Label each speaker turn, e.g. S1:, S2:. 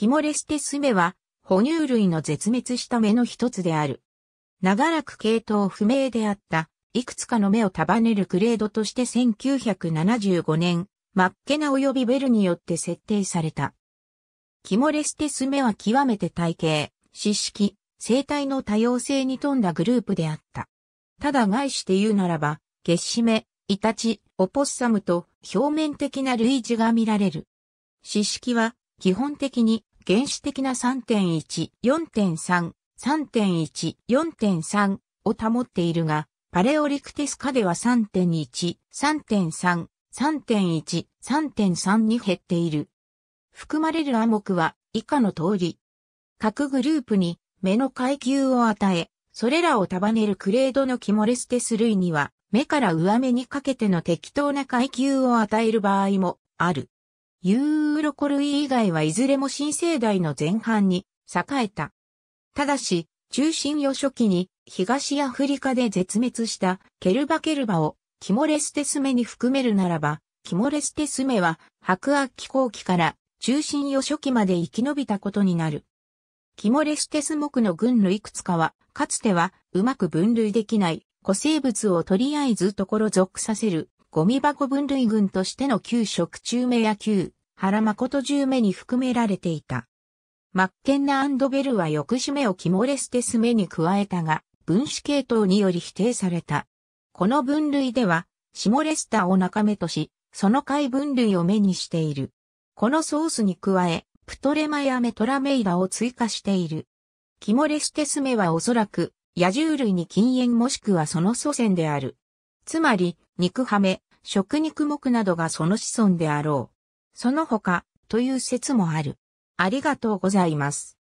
S1: キモレステスメは、哺乳類の絶滅した目の一つである。長らく系統不明であった、いくつかの目を束ねるグレードとして1975年、マッケナ及びベルによって設定された。キモレステスメは極めて体型、四式、生態の多様性に富んだグループであった。ただ外して言うならば、ゲッシメ、イタチ、オポッサムと表面的な類似が見られる。四式は基本的に原始的な3.1、4.3、3.1、4.3を保っているが、パレオリクテス下では3.1、3.3、3.1、3.3に減っている。含まれる暗黙は以下の通り。各グループに目の階級を与え、それらを束ねるクレードのキモレステス類には、目から上目にかけての適当な階級を与える場合もある。ユーロコルイ以外はいずれも新生代の前半に栄えた。ただし、中心予初期に東アフリカで絶滅したケルバケルバをキモレステスメに含めるならば、キモレステスメは白亜紀後期から中心予初期まで生き延びたことになる。キモレステス目の群のいくつかは、かつてはうまく分類できない古生物をとりあえずところ属させるゴミ箱分類群としての旧食中目や旧原誠十目に含められていた。マッケンナベルは翌締めをキモレステス目に加えたが、分子系統により否定された。この分類では、シモレスタを中目とし、その回分類を目にしている。このソースに加え、プトレマやメトラメイダを追加している。キモレステスメはおそらく、野獣類に禁煙もしくはその祖先である。つまり、肉ハメ、食肉目などがその子孫であろう。その他という説もある。あり
S2: がとうございます。